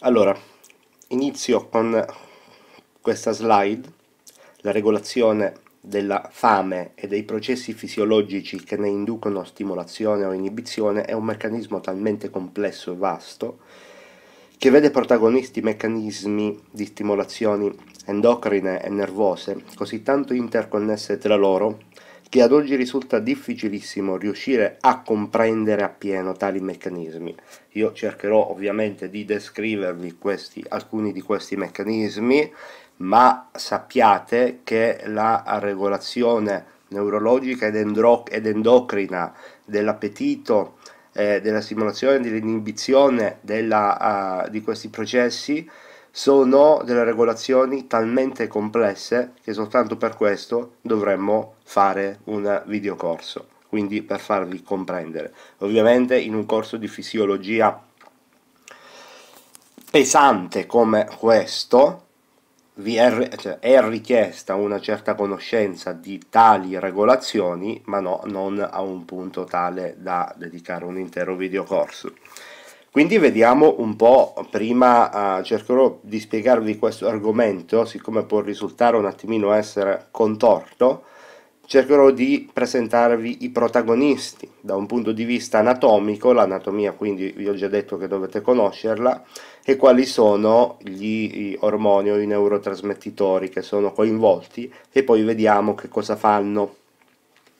allora inizio con questa slide la regolazione della fame e dei processi fisiologici che ne inducono stimolazione o inibizione è un meccanismo talmente complesso e vasto che vede protagonisti meccanismi di stimolazioni endocrine e nervose così tanto interconnesse tra loro che ad oggi risulta difficilissimo riuscire a comprendere appieno tali meccanismi. Io cercherò ovviamente di descrivervi questi, alcuni di questi meccanismi, ma sappiate che la regolazione neurologica ed, ed endocrina dell'appetito, eh, della stimolazione, dell'inibizione uh, di questi processi sono delle regolazioni talmente complesse che soltanto per questo dovremmo fare un videocorso, quindi per farvi comprendere. Ovviamente in un corso di fisiologia pesante come questo è, cioè, è, richiesta una certa conoscenza di tali regolazioni, ma no, non a un punto tale da dedicare un intero videocorso. Quindi vediamo un po', prima eh, cercherò di spiegarvi questo argomento, siccome può risultare un attimino essere contorto, cercherò di presentarvi i protagonisti da un punto di vista anatomico, l'anatomia quindi vi ho già detto che dovete conoscerla, e quali sono gli ormoni o i neurotrasmettitori che sono coinvolti e poi vediamo che cosa fanno.